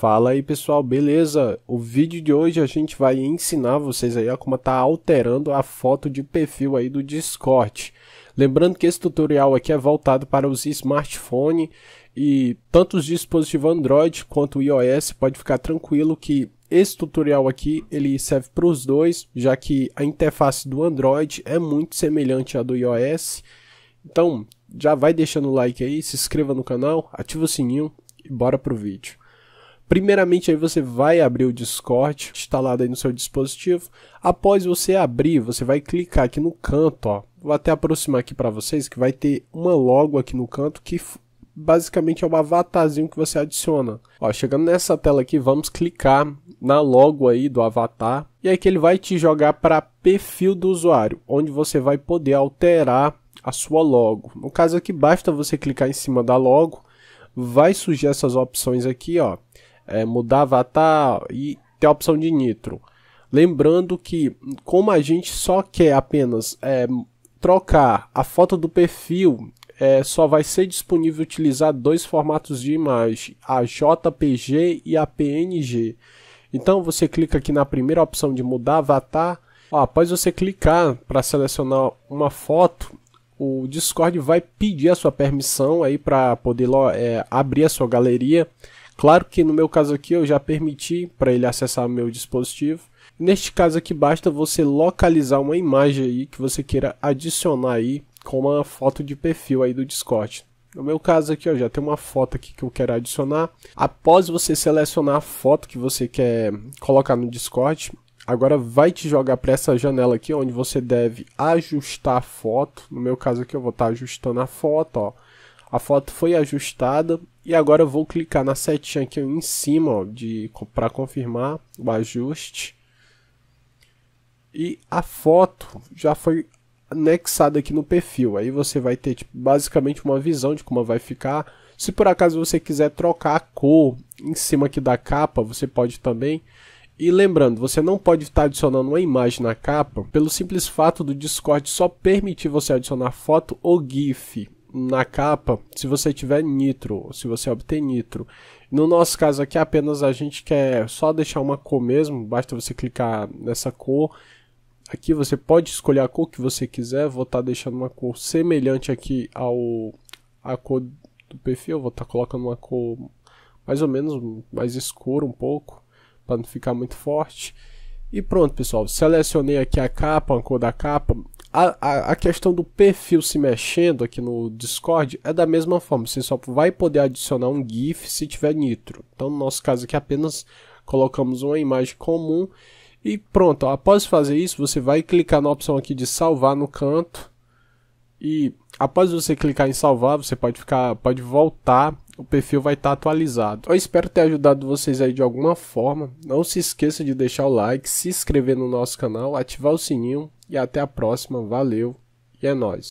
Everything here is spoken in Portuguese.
Fala aí pessoal, beleza? O vídeo de hoje a gente vai ensinar vocês aí a como tá alterando a foto de perfil aí do Discord. Lembrando que esse tutorial aqui é voltado para os smartphones e tanto os dispositivos Android quanto o iOS pode ficar tranquilo que esse tutorial aqui ele serve para os dois, já que a interface do Android é muito semelhante à do iOS. Então já vai deixando o like aí, se inscreva no canal, ativa o sininho e bora pro vídeo. Primeiramente aí você vai abrir o Discord, instalado aí no seu dispositivo. Após você abrir, você vai clicar aqui no canto, ó. Vou até aproximar aqui para vocês que vai ter uma logo aqui no canto que basicamente é um avatarzinho que você adiciona. Ó, chegando nessa tela aqui, vamos clicar na logo aí do avatar e aí é que ele vai te jogar para perfil do usuário, onde você vai poder alterar a sua logo. No caso aqui, basta você clicar em cima da logo, vai surgir essas opções aqui, ó é, mudar avatar e ter a opção de nitro. Lembrando que, como a gente só quer apenas é, trocar a foto do perfil, é, só vai ser disponível utilizar dois formatos de imagem, a JPG e a PNG. Então você clica aqui na primeira opção de mudar avatar. Ó, após você clicar para selecionar uma foto, o Discord vai pedir a sua permissão aí para poder é, abrir a sua galeria. Claro que no meu caso aqui eu já permiti para ele acessar meu dispositivo. Neste caso aqui basta você localizar uma imagem aí que você queira adicionar aí com uma foto de perfil aí do Discord. No meu caso aqui, ó, já tem uma foto aqui que eu quero adicionar. Após você selecionar a foto que você quer colocar no Discord, agora vai te jogar para essa janela aqui, onde você deve ajustar a foto. No meu caso aqui, eu vou estar tá ajustando a foto, ó. A foto foi ajustada e agora eu vou clicar na setinha aqui em cima para confirmar o ajuste. E a foto já foi anexada aqui no perfil. Aí você vai ter tipo, basicamente uma visão de como vai ficar. Se por acaso você quiser trocar a cor em cima aqui da capa, você pode também. E lembrando, você não pode estar adicionando uma imagem na capa pelo simples fato do Discord só permitir você adicionar foto ou GIF na capa se você tiver nitro, se você obter nitro. No nosso caso aqui, apenas a gente quer só deixar uma cor mesmo, basta você clicar nessa cor. Aqui você pode escolher a cor que você quiser, vou estar tá deixando uma cor semelhante aqui ao a cor do perfil, vou estar tá colocando uma cor mais ou menos mais escura um pouco, para não ficar muito forte. E pronto, pessoal. Selecionei aqui a capa, a cor da capa. A, a, a, questão do perfil se mexendo aqui no Discord é da mesma forma. Você só vai poder adicionar um GIF se tiver nitro. Então, no nosso caso aqui, apenas colocamos uma imagem comum. E pronto, após fazer isso, você vai clicar na opção aqui de salvar no canto. E após você clicar em salvar, você pode, ficar, pode voltar o perfil vai estar tá atualizado. Eu espero ter ajudado vocês aí de alguma forma. Não se esqueça de deixar o like, se inscrever no nosso canal, ativar o sininho e até a próxima. Valeu e é nóis.